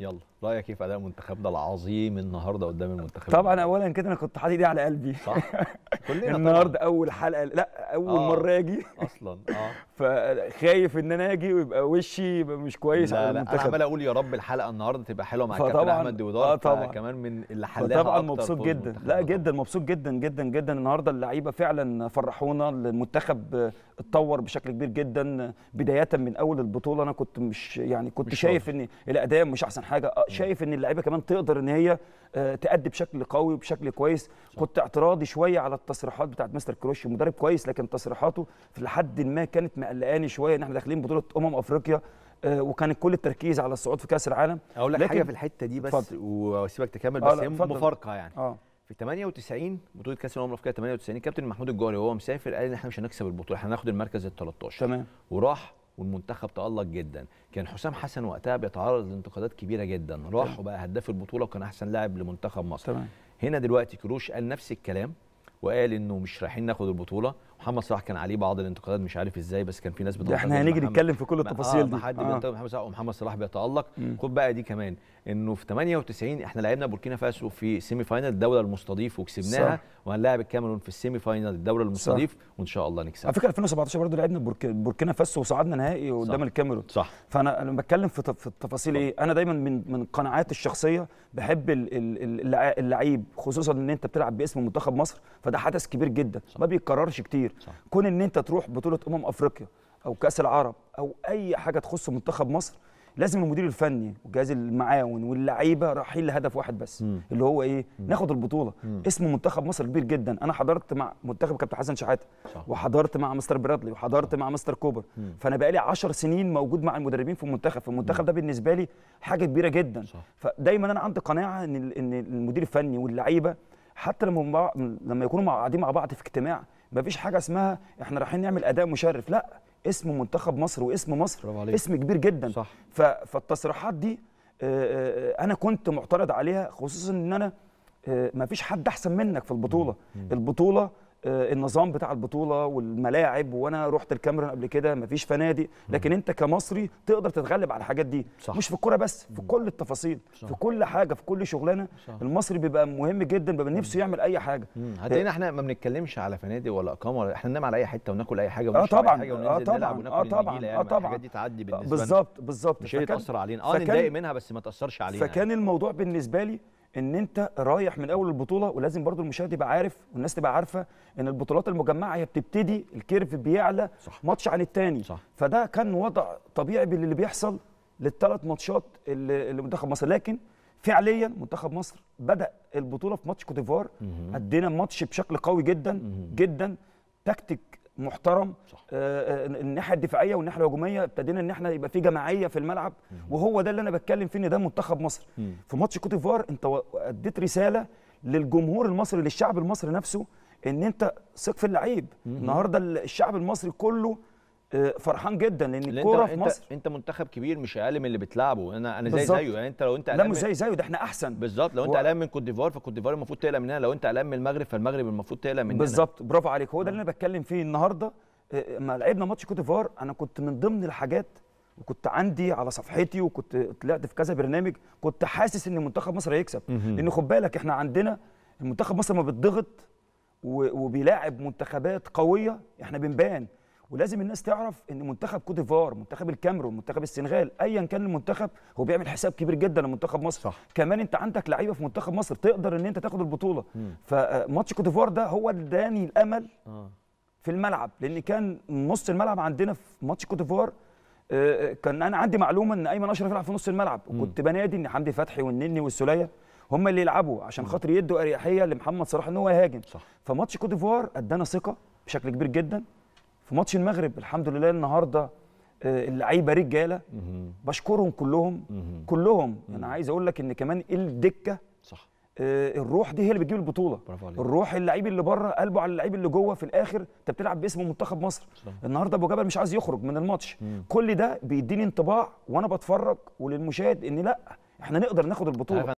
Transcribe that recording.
يلا رايك ايه في اداء منتخبنا العظيم النهارده قدام المنتخب طبعا اولا كده انا كنت حاطط ايدي على قلبي صح كلنا النهارده اول حلقه لا اول آه. مره اجي اصلا اه فخايف ان انا اجي ويبقى وشي مش كويس لا على المنتخب لا انا عمال اقول يا رب الحلقه النهارده تبقى حلوه مع الكابتن احمد ديودار آه طبعا كمان من اللي حلاها طبعا مبسوط جدا لا جدا مبسوط جدا جدا جدا النهارده اللعيبه فعلا فرحونا المنتخب اتطور بشكل كبير جدا بدايه من اول البطوله انا كنت مش يعني كنت مش شايف ان الاداء مش احسن حاجه آه، شايف ان اللعيبه كمان تقدر ان هي آه، تأدي بشكل قوي وبشكل كويس كنت اعتراضي شويه على التصريحات بتاعت مستر كروش مدرب كويس لكن تصريحاته في لحد ما كانت مقلقاني شويه ان احنا داخلين بطوله امم افريقيا آه، وكان كل التركيز على الصعود في كاس العالم اقول لك حاجه في الحته دي بس فضل. واسيبك تكمل آه، بس هي مفارقه يعني آه. في 98 بطوله كاس الامم الافريقيه 98 كابتن محمود الجوهري وهو مسافر قال ان احنا مش هنكسب البطوله احنا هناخد المركز ال 13 تمام وراح والمنتخب تألق جدا كان حسام حسن وقتها بيتعرض لانتقادات كبيره جدا راح وبقى هداف البطوله وكان احسن لاعب لمنتخب مصر تمام. هنا دلوقتي كروش قال نفس الكلام وقال انه مش رايحين ناخد البطوله محمد صلاح كان عليه بعض الانتقادات مش عارف ازاي بس كان في ناس بتقول احنا هنيجي نتكلم في كل التفاصيل آه دي حد آه. محمد صلاح ومحمد صلاح بيتالق خد بقى دي كمان انه في 98 احنا لعبنا بوركينا فاسو في سيمي فاينل الدوله المستضيف وكسبناها وهنلاعب الكاميرون في السيمي فاينل الدوله المستضيف صح. وان شاء الله نكسب على فكره 2017 برضه لعبنا بوركينا فاسو وصعدنا نهائي قدام الكاميرون صح فانا انا بتكلم في في التفاصيل ايه انا دايما من من قناعاتي الشخصيه بحب اللعيب خصوصا ان انت بتلعب باسم منتخب مصر فده حدث كبير جدا صح. ما بيتكررش كتير كتير صح. كون ان انت تروح بطوله امم افريقيا او كاس العرب او اي حاجه تخص منتخب مصر لازم المدير الفني والجهاز المعاون واللعيبه رايحين لهدف واحد بس مم. اللي هو ايه مم. ناخد البطوله مم. اسم منتخب مصر كبير جدا انا حضرت مع منتخب كابتن حسن شحاته وحضرت مع مستر برادلي وحضرت مع مستر كوبر مم. فانا بقالي 10 سنين موجود مع المدربين في المنتخب فالمنتخب ده بالنسبه لي حاجه كبيره جدا صح. فدايما انا عندي قناعه ان ان المدير الفني واللعيبه حتى لما لما يكونوا قاعدين مع بعض في اجتماع مفيش حاجه اسمها احنا رايحين نعمل اداء مشرف لا اسم منتخب مصر واسم مصر اسم كبير جدا صح. فالتصريحات دي آه، آه، انا كنت معترض عليها خصوصا ان انا آه، مفيش حد احسن منك في البطوله البطوله آه، النظام بتاع البطوله والملاعب وانا رحت الكاميرون قبل كده مفيش فنادق لكن انت كمصري تقدر تتغلب على الحاجات دي صح. مش في الكوره بس في كل التفاصيل صح. في كل حاجه في كل شغلانه صح. المصري بيبقى مهم جدا بيبقى نفسه يعمل اي حاجه هتلاقينا احنا ما بنتكلمش على فنادق ولا اقامه ولا احنا ننام على اي حته وناكل اي حاجه آه، ونشرب آه اي حاجه وننزل آه طبعًا. نلعب وناكل آه طبعًا. يعني آه طبعًا. الحاجات دي تعدي آه، بالنسبه بالظبط بالظبط مش هي تاثر علينا اه نتضايق منها بس ما تاثرش علينا فكان الموضوع بالنسبه لي ان انت رايح من اول البطوله ولازم برضو المشاهد يبقى عارف والناس تبقى عارفه ان البطولات المجمعه هي بتبتدي الكيرف بيعلى صح. ماتش عن الثاني فده كان وضع طبيعي باللي بيحصل للثلاث ماتشات اللي, منتخب مصر لكن فعليا منتخب مصر بدا البطوله في ماتش كوتيفوار ادينا ماتش بشكل قوي جدا مم. جدا تكتيك محترم صح. آه, آه، الناحيه الدفاعيه والناحيه الهجوميه ابتدينا ان احنا يبقى في جماعيه في الملعب مم. وهو ده اللي انا بتكلم فيه ان ده منتخب مصر مم. في ماتش كوت ديفوار انت اديت رساله للجمهور المصري للشعب المصري نفسه ان انت ثق في اللعيب النهارده الشعب المصري كله آه، فرحان جدا لان الكوره في مصر انت منتخب كبير مش اقل من اللي بتلعبه انا انا زي بالزبط. زيه يعني انت لو انت لا مش زي زيه ده احنا احسن بالظبط لو انت و... من كوت ديفوار فكوت ديفوار المفروض تقلق مننا لو انت اقل من المغرب فالمغرب المفروض تقلق مننا بالظبط برافو عليك هو ده اللي آه. انا بتكلم فيه النهارده لما آه، لعبنا ماتش كوت ديفوار انا كنت من ضمن الحاجات وكنت عندي على صفحتي وكنت طلعت في كذا برنامج كنت حاسس ان منتخب مصر هيكسب لان خد بالك احنا عندنا منتخب مصر ما بيتضغط وبيلاعب منتخبات قويه احنا بنبان ولازم الناس تعرف ان منتخب كوت ديفوار منتخب الكاميرون منتخب السنغال ايا كان المنتخب هو بيعمل حساب كبير جدا لمنتخب مصر صح. كمان انت عندك لعيبه في منتخب مصر تقدر ان انت تاخد البطوله فماتش آه، فماتش ديفوار ده هو اداني الامل آه. في الملعب لان كان نص الملعب عندنا في ماتش كوت ديفوار آه، آه، كان انا عندي معلومه ان ايمن اشرف يلعب في نص الملعب وكنت بنادي ان حمدي فتحي والنني والسوليه هم اللي يلعبوا عشان خاطر يدوا اريحيه لمحمد صلاح ان هو يهاجم صح. فماتش كوت ديفوار ادانا ثقه بشكل كبير جدا في ماتش المغرب الحمد لله النهارده آه، اللعيبه رجاله بشكرهم كلهم كلهم انا عايز اقول لك ان كمان الدكه صح آه، الروح دي هي اللي بتجيب البطوله برافو عليك. الروح اللعيب اللي بره قلبه على اللعيب اللي جوه في الاخر انت بتلعب باسم منتخب مصر النهارده ابو جبل مش عايز يخرج من الماتش كل ده بيديني انطباع وانا بتفرج وللمشاهد ان لا احنا نقدر ناخد البطوله